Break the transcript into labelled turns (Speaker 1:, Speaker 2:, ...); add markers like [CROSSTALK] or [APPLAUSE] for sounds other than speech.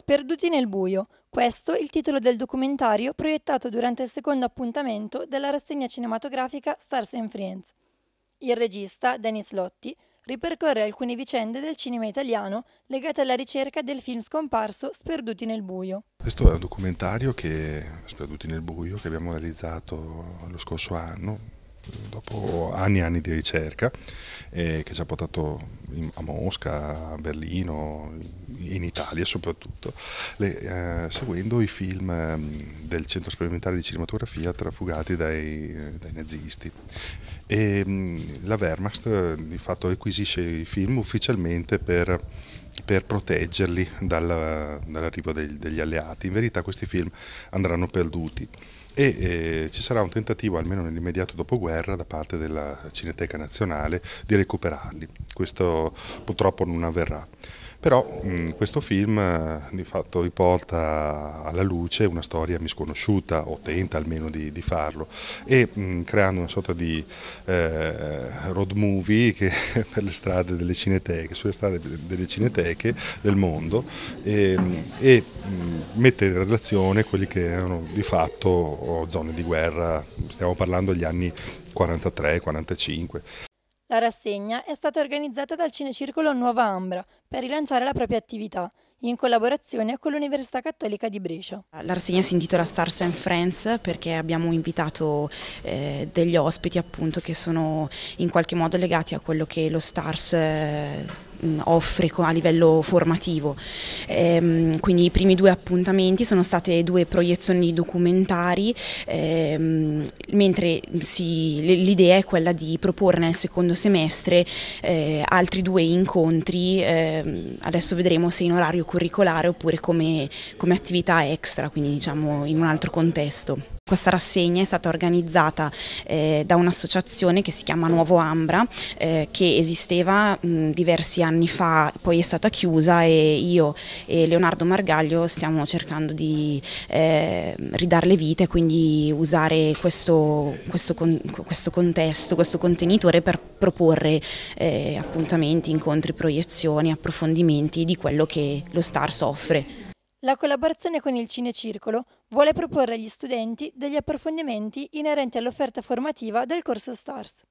Speaker 1: Sperduti nel buio. Questo è il titolo del documentario proiettato durante il secondo appuntamento della rassegna cinematografica Stars and Friends. Il regista, Denis Lotti, ripercorre alcune vicende del cinema italiano legate alla ricerca del film scomparso Sperduti nel buio.
Speaker 2: Questo è un documentario che, Sperduti nel buio, che abbiamo realizzato lo scorso anno, dopo anni e anni di ricerca eh, che ci ha portato in, a Mosca, a Berlino, in Italia soprattutto, le, eh, seguendo i film eh, del Centro Sperimentale di Cinematografia trafugati dai, eh, dai nazisti. E, mm, la Wehrmacht eh, di fatto acquisisce i film ufficialmente per per proteggerli dal, dall'arrivo degli, degli alleati. In verità questi film andranno perduti e eh, ci sarà un tentativo, almeno nell'immediato dopoguerra, da parte della Cineteca Nazionale di recuperarli. Questo purtroppo non avverrà. Però mh, mm, questo film eh, di fatto riporta alla luce una storia misconosciuta, o tenta almeno di, di farlo, e mh, mm, creando una sorta di eh, road movie che, [LAUGHS] per le strade delle cineteche, sulle strade delle cineteche del mondo, e, mm, e mette in relazione quelli che erano di fatto oh, zone di guerra, stiamo parlando degli anni 43-45.
Speaker 1: La rassegna è stata organizzata dal Cinecircolo Nuova Ambra per rilanciare la propria attività, in collaborazione con l'Università Cattolica di Brescia.
Speaker 3: La rassegna si intitola Stars and Friends perché abbiamo invitato eh, degli ospiti appunto che sono in qualche modo legati a quello che lo Stars eh, Mm, offre a livello formativo. Ehm, quindi i primi due appuntamenti sono state due proiezioni documentari, ehm, mentre l'idea è quella di proporre nel secondo semestre eh, altri due incontri, ehm, adesso vedremo se in orario curricolare oppure come, come attività extra, quindi diciamo in un altro contesto. Questa rassegna è stata organizzata eh, da un'associazione che si chiama Nuovo Ambra, eh, che esisteva mh, diversi anni fa, poi è stata chiusa e io e Leonardo Margaglio stiamo cercando di eh, ridarle vita e quindi usare questo, questo, con, questo, contesto, questo contenitore per proporre eh, appuntamenti, incontri, proiezioni, approfondimenti di quello che lo Stars offre.
Speaker 1: La collaborazione con il Cinecircolo vuole proporre agli studenti degli approfondimenti inerenti all'offerta formativa del corso STARS.